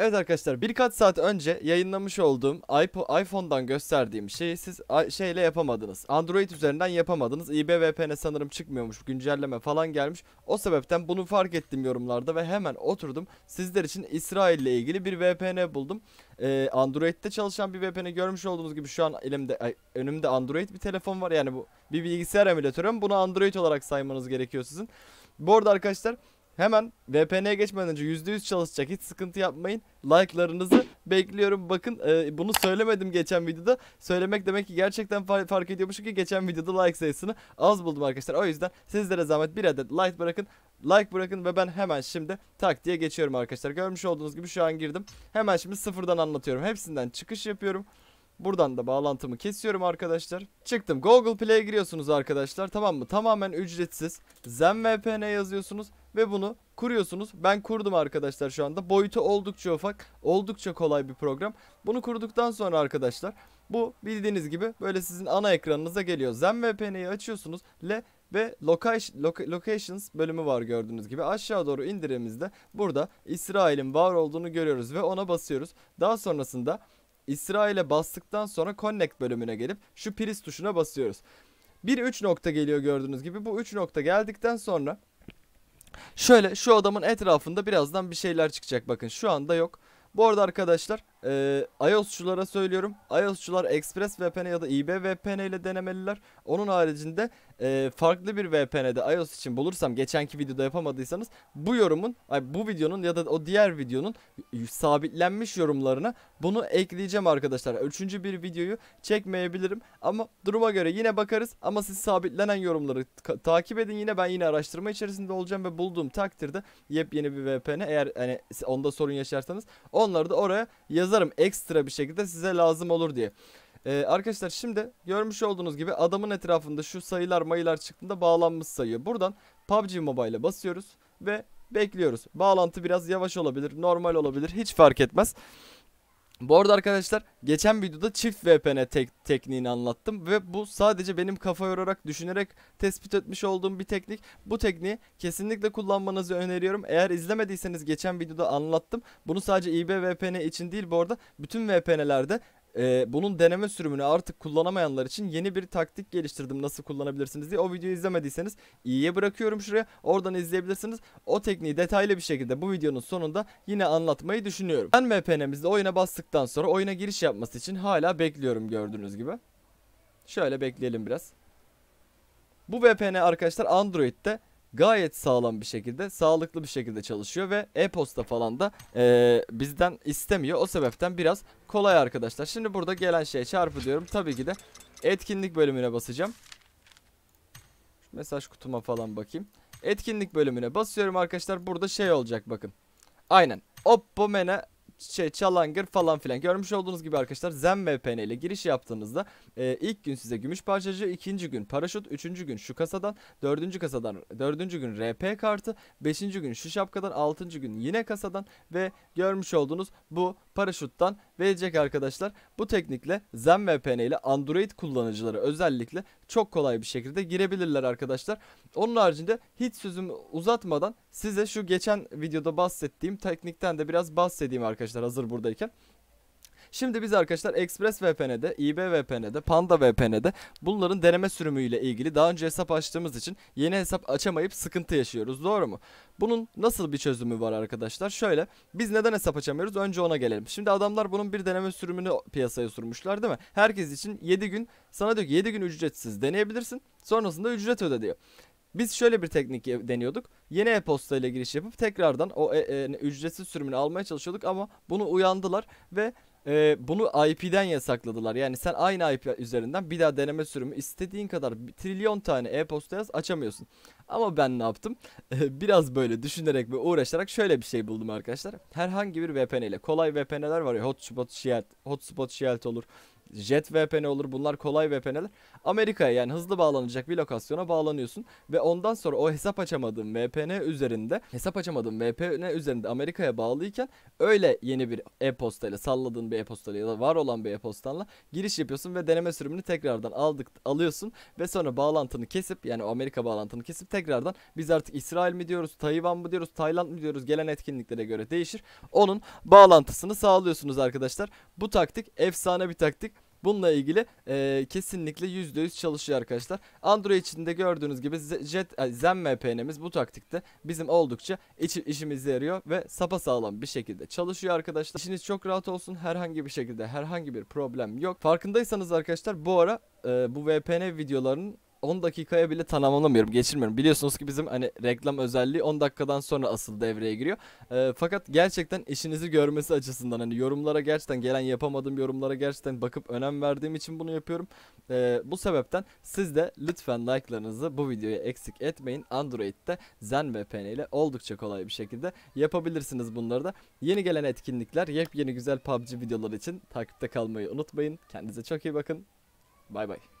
Evet arkadaşlar birkaç saat önce yayınlamış olduğum iPhone'dan gösterdiğim şeyi siz şeyle yapamadınız. Android üzerinden yapamadınız. IBVPN sanırım çıkmıyormuş. Güncelleme falan gelmiş. O sebepten bunu fark ettim yorumlarda ve hemen oturdum. Sizler için İsrail ile ilgili bir VPN buldum. Ee, Android'de çalışan bir VPN görmüş olduğunuz gibi şu an elimde önümde Android bir telefon var. Yani bu bir bilgisayar emülatörü. Bunu Android olarak saymanız gerekiyor sizin. Bu arada arkadaşlar Hemen VPN'ye geçmeden önce %100 çalışacak. Hiç sıkıntı yapmayın. Like'larınızı bekliyorum. Bakın e, bunu söylemedim geçen videoda. Söylemek demek ki gerçekten far fark ediyormuşum ki geçen videoda like sayısını az buldum arkadaşlar. O yüzden sizlere zahmet bir adet like bırakın. Like bırakın ve ben hemen şimdi tak diye geçiyorum arkadaşlar. Görmüş olduğunuz gibi şu an girdim. Hemen şimdi sıfırdan anlatıyorum. Hepsinden çıkış yapıyorum. Buradan da bağlantımı kesiyorum arkadaşlar. Çıktım. Google Play'e giriyorsunuz arkadaşlar. Tamam mı? Tamamen ücretsiz. Zen VPN yazıyorsunuz ve bunu kuruyorsunuz. Ben kurdum arkadaşlar şu anda. Boyutu oldukça ufak, oldukça kolay bir program. Bunu kurduktan sonra arkadaşlar bu bildiğiniz gibi böyle sizin ana ekranınıza geliyor. Zen açıyorsunuz. L ve Locations bölümü var gördüğünüz gibi. Aşağı doğru indirimizde burada İsrail'in var olduğunu görüyoruz ve ona basıyoruz. Daha sonrasında İsrail'e bastıktan sonra Connect bölümüne gelip şu priz tuşuna basıyoruz. Bir üç nokta geliyor gördüğünüz gibi. Bu üç nokta geldikten sonra Şöyle şu adamın etrafında birazdan bir şeyler çıkacak. Bakın şu anda yok. Bu arada arkadaşlar e, iOS'çulara söylüyorum. iOS'çular Express VPN ya da IB VPN ile denemeliler. Onun haricinde e, farklı bir VPN'de iOS için bulursam geçenki videoda yapamadıysanız bu yorumun bu videonun ya da o diğer videonun sabitlenmiş yorumlarına bunu ekleyeceğim arkadaşlar. Üçüncü bir videoyu çekmeyebilirim ama duruma göre yine bakarız ama siz sabitlenen yorumları takip edin yine ben yine araştırma içerisinde olacağım ve bulduğum takdirde yepyeni bir VPN eğer hani onda sorun yaşarsanız onları da oraya yazın yazarım ekstra bir şekilde size lazım olur diye. Ee, arkadaşlar şimdi görmüş olduğunuz gibi adamın etrafında şu sayılar mayılar çıktığında bağlanmış sayıyor. Buradan PUBG mobile ile basıyoruz ve bekliyoruz. Bağlantı biraz yavaş olabilir, normal olabilir hiç fark etmez. Bu arada arkadaşlar geçen videoda çift VPN tek tekniğini anlattım ve bu sadece benim kafa yorarak düşünerek tespit etmiş olduğum bir teknik. Bu tekniği kesinlikle kullanmanızı öneriyorum. Eğer izlemediyseniz geçen videoda anlattım. Bunu sadece iB VPN için değil bu arada bütün VPN'lerde ee, bunun deneme sürümünü artık kullanamayanlar için yeni bir taktik geliştirdim nasıl kullanabilirsiniz diye. O videoyu izlemediyseniz iyiye bırakıyorum şuraya. Oradan izleyebilirsiniz. O tekniği detaylı bir şekilde bu videonun sonunda yine anlatmayı düşünüyorum. Ben VPN'imizde oyuna bastıktan sonra oyuna giriş yapması için hala bekliyorum gördüğünüz gibi. Şöyle bekleyelim biraz. Bu VPN arkadaşlar Android'de gayet sağlam bir şekilde sağlıklı bir şekilde çalışıyor ve e-posta falan da e, bizden istemiyor. O sebepten biraz kolay arkadaşlar. Şimdi burada gelen şeye çarpı diyorum. Tabii ki de etkinlik bölümüne basacağım. mesaj kutuma falan bakayım. Etkinlik bölümüne basıyorum arkadaşlar. Burada şey olacak bakın. Aynen. Oppo Mene şey, Challenger falan filan. Görmüş olduğunuz gibi arkadaşlar Zen VPN ile giriş yaptığınızda e, ilk gün size gümüş parçacı, ikinci gün paraşüt, üçüncü gün şu kasadan, dördüncü kasadan, dördüncü gün RP kartı, beşinci gün şu şapkadan, altıncı gün yine kasadan ve görmüş olduğunuz bu paraşütten verecek arkadaşlar. Bu teknikle Zen ZenVPN ile Android kullanıcıları özellikle çok kolay bir şekilde girebilirler arkadaşlar. Onun haricinde hiç sözümü uzatmadan size şu geçen videoda bahsettiğim teknikten de biraz bahsedeyim arkadaşlar hazır buradayken. Şimdi biz arkadaşlar ExpressVPN'de, IBVPN'de, PandaVPN'de bunların deneme sürümüyle ilgili daha önce hesap açtığımız için yeni hesap açamayıp sıkıntı yaşıyoruz. Doğru mu? Bunun nasıl bir çözümü var arkadaşlar? Şöyle biz neden hesap açamıyoruz? Önce ona gelelim. Şimdi adamlar bunun bir deneme sürümünü piyasaya sürmüşler değil mi? Herkes için 7 gün sana diyor ki 7 gün ücretsiz deneyebilirsin. Sonrasında ücret öde diyor. Biz şöyle bir teknik deniyorduk. Yeni e-posta ile giriş yapıp tekrardan o e e ücretsiz sürümünü almaya çalışıyorduk ama bunu uyandılar ve e, bunu IP'den yasakladılar. Yani sen aynı IP üzerinden bir daha deneme sürümü istediğin kadar bir trilyon tane e-posta yaz açamıyorsun. Ama ben ne yaptım? Biraz böyle düşünerek ve uğraşarak şöyle bir şey buldum arkadaşlar. Herhangi bir VPN ile kolay VPN'ler var ya hotspot shield, hotspot shield olur. Jet VPN olur bunlar kolay VPN'ler. Amerika'ya yani hızlı bağlanacak bir lokasyona bağlanıyorsun ve ondan sonra o hesap açamadığın VPN üzerinde hesap açamadığın VPN üzerinde Amerika'ya bağlıyken öyle yeni bir e-posta ile salladığın bir e-posta ya da var olan bir e-postanla giriş yapıyorsun ve deneme sürümünü tekrardan aldık alıyorsun ve sonra bağlantını kesip yani o Amerika bağlantını kesip tekrardan biz artık İsrail mi diyoruz, Tayvan mı diyoruz, Tayland mı diyoruz gelen etkinliklere göre değişir. Onun bağlantısını sağlıyorsunuz arkadaşlar. Bu taktik efsane bir taktik. Bununla ilgili e, kesinlikle %100 çalışıyor arkadaşlar. Android içinde gördüğünüz gibi Jet, Zen VPN'imiz bu taktikte bizim oldukça iç, işimize yarıyor ve sağlam bir şekilde çalışıyor arkadaşlar. İşiniz çok rahat olsun. Herhangi bir şekilde herhangi bir problem yok. Farkındaysanız arkadaşlar bu ara e, bu VPN videolarının 10 dakikaya bile tamamlamıyorum, geçirmiyorum. Biliyorsunuz ki bizim hani reklam özelliği 10 dakikadan sonra asıl devreye giriyor. E, fakat gerçekten işinizi görmesi açısından hani yorumlara gerçekten gelen yapamadığım yorumlara gerçekten bakıp önem verdiğim için bunu yapıyorum. E, bu sebepten siz de lütfen like'larınızı bu videoya eksik etmeyin. Android'de Zen VPN ile oldukça kolay bir şekilde yapabilirsiniz bunları da. Yeni gelen etkinlikler, yepyeni güzel PUBG videoları için takipte kalmayı unutmayın. Kendinize çok iyi bakın. Bay bay.